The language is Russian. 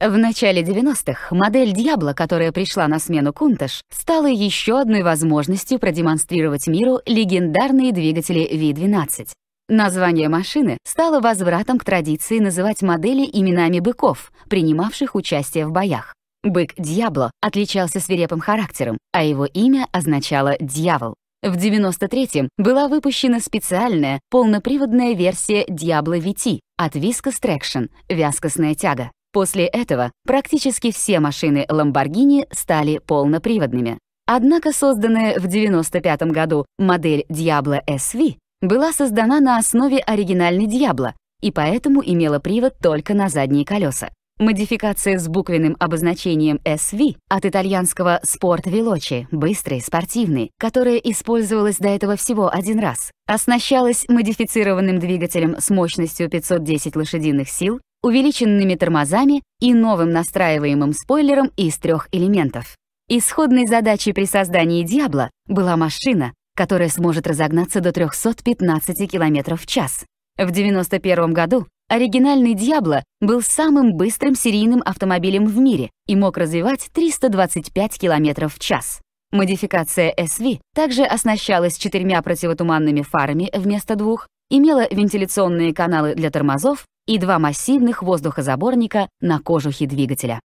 В начале 90-х модель Диабло, которая пришла на смену Кунташ, стала еще одной возможностью продемонстрировать миру легендарные двигатели V12. Название машины стало возвратом к традиции называть модели именами быков, принимавших участие в боях. Бык Диабло отличался свирепым характером, а его имя означало «дьявол». В 93-м была выпущена специальная полноприводная версия Diablo VT от Viscous Traction — вязкостная тяга. После этого практически все машины Lamborghini стали полноприводными. Однако созданная в 95 году модель Diablo SV была создана на основе оригинальной Diablo и поэтому имела привод только на задние колеса. Модификация с буквенным обозначением SV от итальянского «спорт велочи» — быстрый, спортивный, которая использовалась до этого всего один раз, оснащалась модифицированным двигателем с мощностью 510 лошадиных сил, увеличенными тормозами и новым настраиваемым спойлером из трех элементов. Исходной задачей при создании «Диабло» была машина, которая сможет разогнаться до 315 км в час. В 1991 году Оригинальный Diablo был самым быстрым серийным автомобилем в мире и мог развивать 325 км в час. Модификация SV также оснащалась четырьмя противотуманными фарами вместо двух, имела вентиляционные каналы для тормозов и два массивных воздухозаборника на кожухе двигателя.